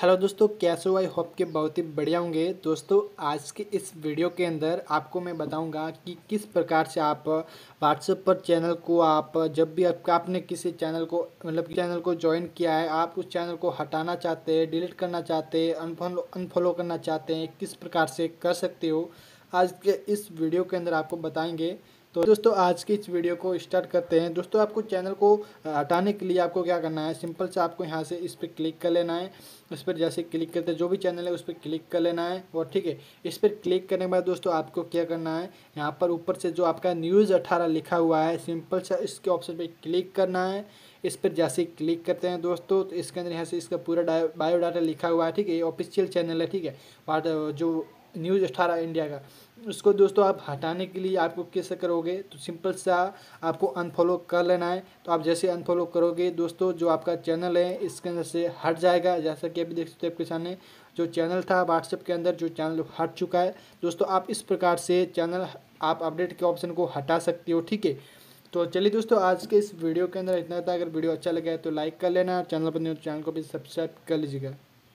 hello दोस्तों कैसे हो आई होप के बहुत ही बढ़िया होंगे दोस्तों आज के इस वीडियो के अंदर आपको मैं बताऊंगा कि किस प्रकार से आप व्हाट्सएप पर चैनल को आप जब भी आप, आपने किसी चैनल को मतलब चैनल को ज्वाइन किया है आप उस चैनल को हटाना चाहते हैं डिलीट करना चाहते हैं अनफॉलो अनफॉलो करना चाहते हैं किस प्रकार से कर सकते हो आज के इस वीडियो के अंदर आपको बताएँगे तो दोस्तों आज की इस वीडियो को स्टार्ट करते हैं दोस्तों आपको चैनल को हटाने के लिए आपको क्या करना है सिंपल से आपको यहाँ से इस पर क्लिक कर लेना है उस पर जैसे क्लिक करते जो भी चैनल है उस पर क्लिक कर लेना है और ठीक है इस पर क्लिक करने के बाद दोस्तों आपको क्या करना है यहाँ पर ऊपर से जो आपका न्यूज़ अठारह लिखा हुआ है सिंपल सा इसके ऑप्शन पर क्लिक करना है इस पर जैसे क्लिक करते हैं दोस्तों तो इसके अंदर यहाँ से इसका पूरा बायोडाटा लिखा हुआ है ठीक है ये ऑफिशियल चैनल है ठीक है जो न्यूज़ अठारह इंडिया का उसको दोस्तों आप हटाने के लिए आपको कैसे करोगे तो सिंपल सा आपको अनफॉलो कर लेना है तो आप जैसे अनफॉलो करोगे दोस्तों जो आपका चैनल है इसके अंदर से हट जाएगा जैसा कि अभी देख सकते हो आपके सामने जो चैनल था व्हाट्सएप के अंदर जो चैनल हट चुका है दोस्तों आप इस प्रकार से चैनल आप अपडेट के ऑप्शन को हटा सकते हो ठीक है तो चलिए दोस्तों आज के इस वीडियो के अंदर इतना था अगर वीडियो अच्छा लगा है तो लाइक कर लेना चैनल पर तो चैनल को भी सब्सक्राइब कर लीजिएगा